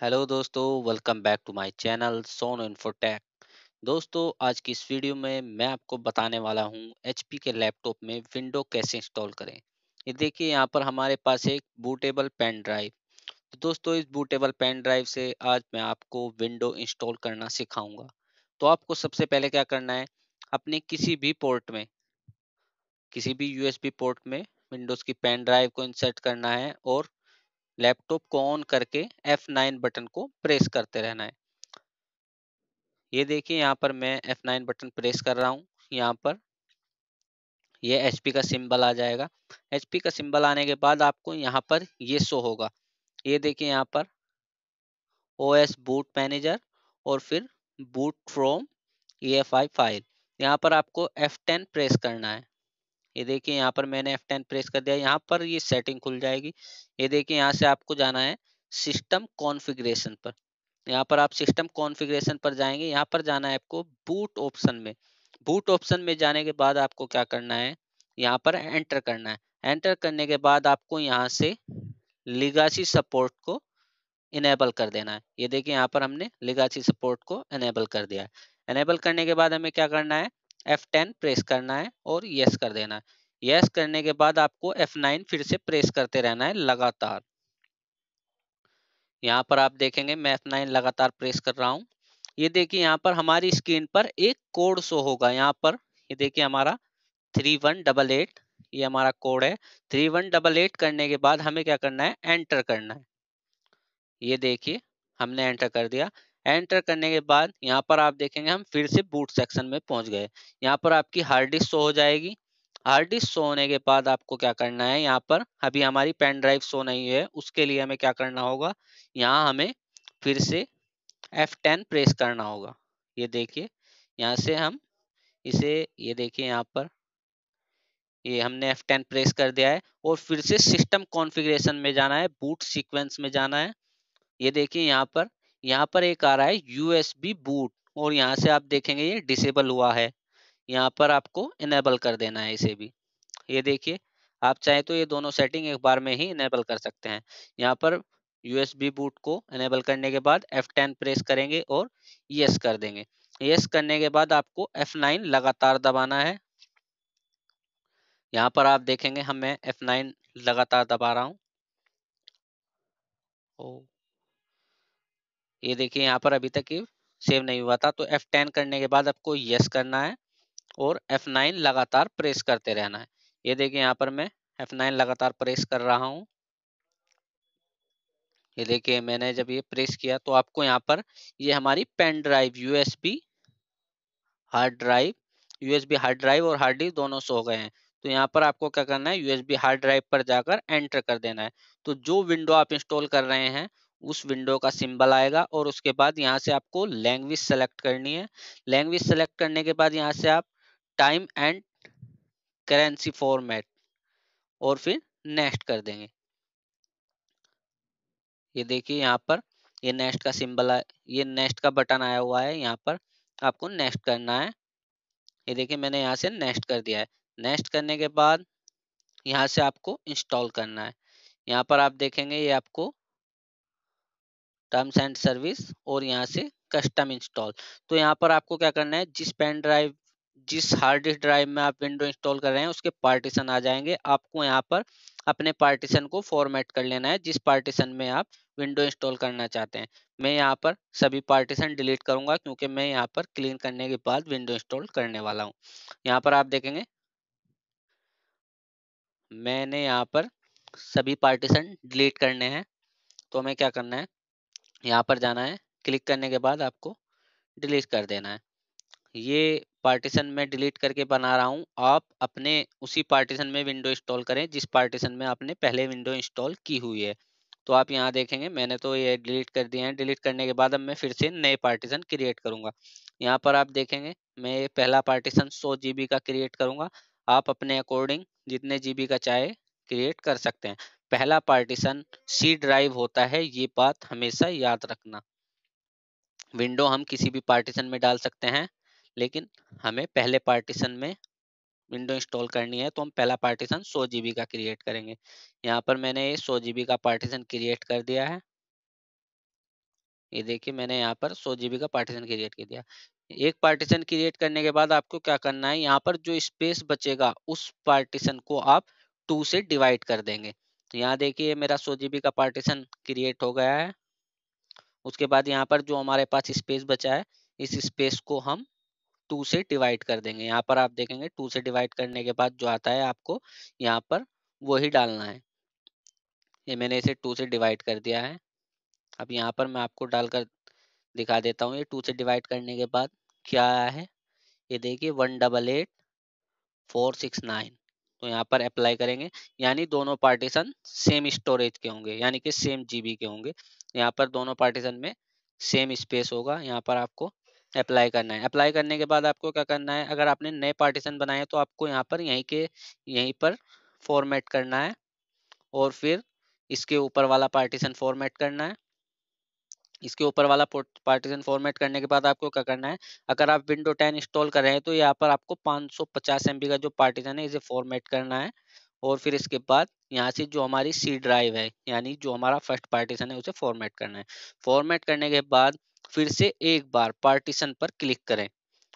hello दोस्तों welcome back to my channel सोन Infotech दोस्तों आज की इस वीडियो में मैं आपको बताने वाला हूं एच के लैपटॉप में विंडो कैसे इंस्टॉल करें ये देखिए यहाँ पर हमारे पास एक बूटेबल पेन ड्राइव तो दोस्तों इस बूटेबल पेन ड्राइव से आज मैं आपको विंडो इंस्टॉल करना सिखाऊंगा तो आपको सबसे पहले क्या करना है अपने किसी भी पोर्ट में किसी भी यूएसबी पोर्ट में विंडोज़ की पेन ड्राइव को इंसर्ट करना है और लैपटॉप को ऑन करके F9 बटन को प्रेस करते रहना है ये देखिए यहाँ पर मैं F9 बटन प्रेस कर रहा हूँ यहाँ पर ये यह HP का सिंबल आ जाएगा HP का सिंबल आने के बाद आपको यहाँ पर ये शो होगा ये देखिए यहाँ पर OS बूट मैनेजर और फिर बूट फ्रॉम ई फाइल यहाँ पर आपको F10 प्रेस करना है ये देखिए यहाँ पर मैंने F10 प्रेस कर दिया यहाँ पर ये सेटिंग खुल जाएगी ये देखिए यहाँ से आपको जाना है सिस्टम कॉन्फ़िगरेशन पर यहाँ पर आप सिस्टम कॉन्फ़िगरेशन पर जाएंगे यहाँ पर जाना है आपको बूट ऑप्शन में बूट ऑप्शन में जाने के बाद आपको क्या करना है यहाँ पर एंटर करना है एंटर करने के बाद आपको यहाँ से लिगासी सपोर्ट को इनेबल कर देना है ये देखिए यहाँ पर हमने लिगासी सपोर्ट को इनेबल कर दिया है एनेबल करने के बाद हमें क्या करना है F10 प्रेस करना है और यस कर देना है यस करने के बाद आपको F9 फिर से प्रेस करते रहना है लगातार यहाँ पर आप देखेंगे मैं F9 लगातार प्रेस कर रहा हूँ ये देखिए यहाँ पर हमारी स्क्रीन पर एक कोड शो होगा यहाँ पर ये देखिए हमारा थ्री वन डबल एट ये हमारा कोड है थ्री वन डबल एट करने के बाद हमें क्या करना है एंटर करना है ये देखिए हमने एंटर कर दिया एंटर करने के बाद यहाँ पर आप देखेंगे हम फिर से बूट सेक्शन में पहुंच गए यहाँ पर आपकी हार्ड डिस्क शो हो जाएगी हार्ड डिस्क शो होने के बाद आपको क्या करना है यहाँ पर अभी हमारी पेन ड्राइव शो नहीं है उसके लिए हमें क्या करना होगा यहाँ हमें फिर से F10 प्रेस करना होगा ये देखिए यहाँ से हम इसे ये देखिए यहाँ पर ये हमने F10 प्रेस कर दिया है और फिर से सिस्टम कॉन्फ़िगरेशन में जाना है बूट सीक्वेंस में जाना है ये देखिए यहाँ पर यहाँ पर एक आ रहा है यूएसबी बूट और यहाँ से आप देखेंगे ये डिसेबल हुआ है यहाँ पर आपको इनेबल कर देना है इसे भी ये देखिए आप चाहे तो ये दोनों सेटिंग एक बार में ही इनेबल कर सकते हैं यहाँ पर यूएसबी बूट को इनेबल करने के बाद F10 प्रेस करेंगे और यस कर देंगे यस करने के बाद आपको F9 लगातार दबाना है यहाँ पर आप देखेंगे हम मैं F9 लगातार दबा रहा हूँ ये देखिए यहाँ पर अभी तक ये सेव नहीं हुआ था तो F10 करने के बाद आपको यस करना है और F9 लगातार प्रेस करते रहना है ये देखिए यहाँ पर मैं F9 लगातार प्रेस कर रहा हूँ ये देखिए मैंने जब ये प्रेस किया तो आपको यहाँ पर ये हमारी pen drive USB hard drive USB hard drive और हार्ड डिस्क दोनों सो गए हैं तो यहाँ पर आपको क्या करना है यूएसबी हार्ड ड्राइव पर जाकर एंटर कर देना है तो जो विंडो आप इंस्टॉल कर रहे हैं उस विंडो का सिंबल आएगा और उसके बाद यहाँ से आपको लैंग्वेज सेलेक्ट करनी है लैंग्वेज सेलेक्ट करने के बाद यहाँ से आप टाइम एंड करेंसी फॉर्मेट और फिर नेक्स्ट कर देंगे ये देखिए यहाँ पर ये नेक्स्ट का सिंबल है ये नेक्स्ट का बटन आया हुआ है यहाँ पर आपको नेक्स्ट करना है ये देखिए मैंने यहाँ से नेक्स्ट कर दिया है नेक्स्ट करने के बाद यहाँ से आपको इंस्टॉल करना है यहाँ पर आप देखेंगे ये आपको टर्म्स एंड सर्विस और यहाँ से कस्टम इंस्टॉल तो यहाँ पर आपको क्या करना है जिस पेन ड्राइव जिस हार्ड डिस्क ड्राइव में आप विंडो इंस्टॉल कर रहे हैं उसके पार्टीशन आ जाएंगे आपको यहाँ पर अपने पार्टीशन को फॉर्मेट कर लेना है जिस पार्टीशन में आप विंडो इंस्टॉल करना चाहते हैं मैं यहाँ पर सभी पार्टीशन डिलीट करूंगा क्योंकि मैं यहाँ पर क्लीन करने के बाद विंडो इंस्टॉल करने वाला हूँ यहाँ पर आप देखेंगे मैंने यहाँ पर सभी पार्टीशन डिलीट करने हैं तो हमें क्या करना है यहाँ पर जाना है क्लिक करने के बाद आपको डिलीट कर देना है ये पार्टीशन में डिलीट करके बना रहा हूँ आप अपने उसी पार्टीशन में विंडो इंस्टॉल करें जिस पार्टीशन में आपने पहले विंडो इंस्टॉल की हुई है तो आप यहाँ देखेंगे मैंने तो ये डिलीट कर दिया है डिलीट करने के बाद अब मैं फिर से नए पार्टीशन क्रिएट करूंगा यहाँ पर आप देखेंगे मैं ये पहला पार्टीशन सौ जी का क्रिएट करूंगा आप अपने अकॉर्डिंग जितने जी का चाहे क्रिएट कर सकते हैं पहला पार्टीशन सी ड्राइव होता है ये बात हमेशा याद रखना विंडो हम किसी भी पार्टीशन में डाल सकते हैं लेकिन हमें पहले पार्टीशन में विंडो इंस्टॉल करनी है तो हम पहला पार्टीशन सो जीबी का क्रिएट करेंगे यहाँ पर मैंने ये 100 जीबी का पार्टीशन क्रिएट कर दिया है ये देखिए मैंने यहाँ पर सो जीबी का पार्टीशन क्रिएट कर दिया एक पार्टीशन क्रिएट करने के बाद आपको क्या करना है यहाँ पर जो स्पेस बचेगा उस पार्टीशन को आप टू से डिवाइड कर देंगे तो यहाँ देखिए मेरा सो जीबी का पार्टीशन क्रिएट हो गया है उसके बाद यहाँ पर जो हमारे पास स्पेस बचा है इस स्पेस को हम टू से डिवाइड कर देंगे यहाँ पर आप देखेंगे टू से डिवाइड करने के बाद जो आता है आपको यहाँ पर वो ही डालना है ये मैंने इसे टू से डिवाइड कर दिया है अब यहाँ पर मैं आपको डालकर दिखा देता हूँ ये टू से डिवाइड करने के बाद क्या आया है ये देखिए one double eight four six nine तो यहाँ पर अप्लाई करेंगे यानी दोनों पार्टीशन सेम स्टोरेज के होंगे यानी कि सेम जीबी के होंगे यहाँ पर दोनों पार्टीशन में सेम स्पेस होगा यहाँ पर आपको अप्लाई करना है अप्लाई करने के बाद आपको क्या करना है अगर आपने नए पार्टीशन बनाए तो आपको यहाँ पर यहीं के यहीं पर फॉर्मेट करना है और फिर इसके ऊपर वाला पार्टीशन फॉर्मेट करना है इसके ऊपर वाला पार्टीशन फॉर्मेट करने के बाद आपको क्या करना है अगर आप विंडो 10 इंस्टॉल कर रहे हैं तो यहाँ पर आपको 550 सौ का जो पार्टीशन है इसे फॉर्मेट करना है और फिर इसके बाद यहाँ से जो हमारी सी ड्राइव है यानी जो हमारा फर्स्ट पार्टीशन है उसे फॉर्मेट करना है फॉर्मेट करने के बाद फिर से एक बार पार्टीशन पर क्लिक करें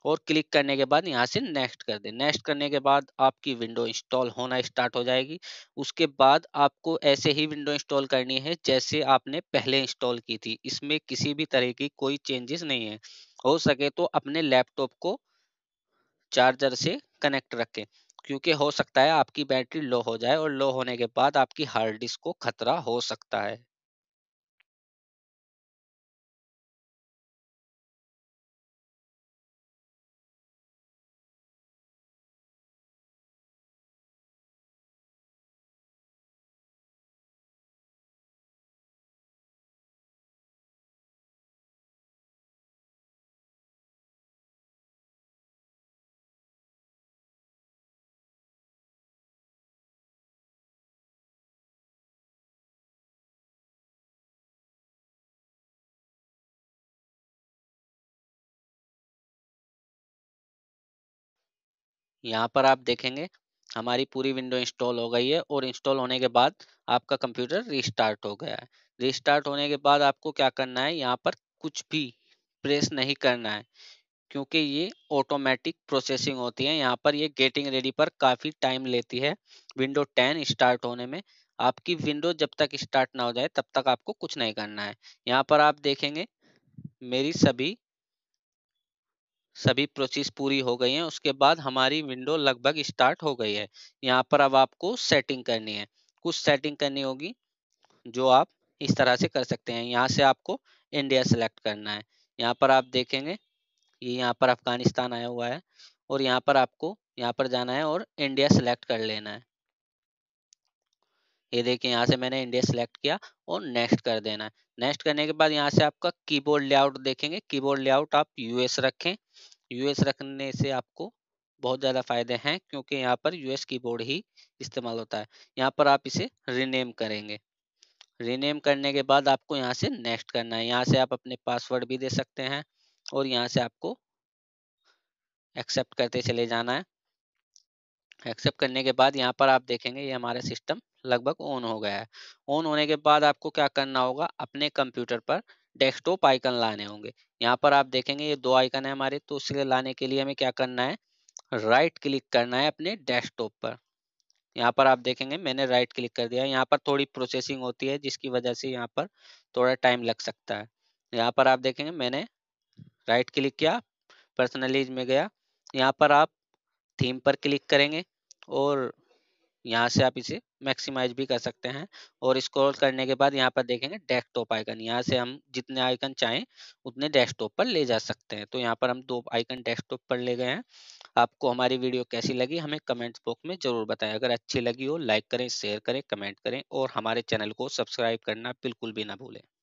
और क्लिक करने के बाद यहाँ से नेक्स्ट कर दें नेक्स्ट करने के बाद आपकी विंडो इंस्टॉल होना स्टार्ट हो जाएगी उसके बाद आपको ऐसे ही विंडो इंस्टॉल करनी है जैसे आपने पहले इंस्टॉल की थी इसमें किसी भी तरह की कोई चेंजेस नहीं है हो सके तो अपने लैपटॉप को चार्जर से कनेक्ट रखें क्योंकि हो सकता है आपकी बैटरी लो हो जाए और लो होने के बाद आपकी हार्ड डिस्क को खतरा हो सकता है यहाँ पर आप देखेंगे हमारी पूरी विंडो इंस्टॉल हो गई है और इंस्टॉल होने के बाद आपका कंप्यूटर रिस्टार्ट हो गया है रिस्टार्ट होने के बाद आपको क्या करना है यहाँ पर कुछ भी प्रेस नहीं करना है क्योंकि ये ऑटोमेटिक प्रोसेसिंग होती है यहाँ पर ये गेटिंग रेडी पर काफ़ी टाइम लेती है विंडो टेन स्टार्ट होने में आपकी विंडो जब तक स्टार्ट ना हो जाए तब तक आपको कुछ नहीं करना है यहाँ पर आप देखेंगे मेरी सभी सभी प्रोसेस पूरी हो गई है उसके बाद हमारी विंडो लगभग स्टार्ट हो गई है यहाँ पर अब आपको सेटिंग करनी है कुछ सेटिंग करनी होगी जो आप इस तरह से कर सकते हैं यहाँ से आपको इंडिया सेलेक्ट करना है यहाँ पर आप देखेंगे ये यहाँ पर अफगानिस्तान आया हुआ है और यहाँ पर आपको यहाँ पर जाना है और इंडिया सेलेक्ट कर लेना है ये देखिए यहाँ से मैंने इंडिया सेलेक्ट किया और नेक्स्ट कर देना है नेक्स्ट करने के बाद यहाँ से आपका कीबोर्ड लेआउट देखेंगे कीबोर्ड लेआउट आप यूएस रखें यूएस रखने से आपको बहुत ज़्यादा फायदे हैं क्योंकि यहाँ पर यूएस कीबोर्ड ही इस्तेमाल होता है यहाँ पर आप इसे रीनेम करेंगे रीनेम करने के बाद आपको यहाँ से नेक्स्ट करना है यहाँ से आप अपने पासवर्ड भी दे सकते हैं और यहाँ से आपको एक्सेप्ट करते चले जाना है एक्सेप्ट करने के बाद यहाँ पर आप देखेंगे ये हमारा सिस्टम लगभग ऑन हो गया है ऑन होने के बाद आपको क्या करना होगा अपने कंप्यूटर पर डेस्कटॉप आइकन लाने होंगे यहाँ पर आप देखेंगे ये दो आइकन है हमारे तो उसके लाने के लिए हमें क्या करना है राइट क्लिक करना है अपने डेस्कटॉप पर यहाँ पर आप देखेंगे मैंने राइट क्लिक कर दिया यहाँ पर थोड़ी प्रोसेसिंग होती है जिसकी वजह से यहाँ पर थोड़ा टाइम लग सकता है यहाँ पर आप देखेंगे मैंने राइट क्लिक किया पर्सनलीज में गया यहाँ पर आप थीम पर क्लिक करेंगे और यहाँ से आप इसे मैक्सिमाइज भी कर सकते हैं और स्क्रॉल करने के बाद यहाँ पर देखेंगे डेस्कटॉप आइकन यहाँ से हम जितने आइकन चाहें उतने डेस्कटॉप पर ले जा सकते हैं तो यहाँ पर हम दो आइकन डेस्कटॉप पर ले गए हैं आपको हमारी वीडियो कैसी लगी हमें कमेंट बॉक्स में ज़रूर बताएं अगर अच्छी लगी हो लाइक करें शेयर करें कमेंट करें और हमारे चैनल को सब्सक्राइब करना बिल्कुल भी ना भूलें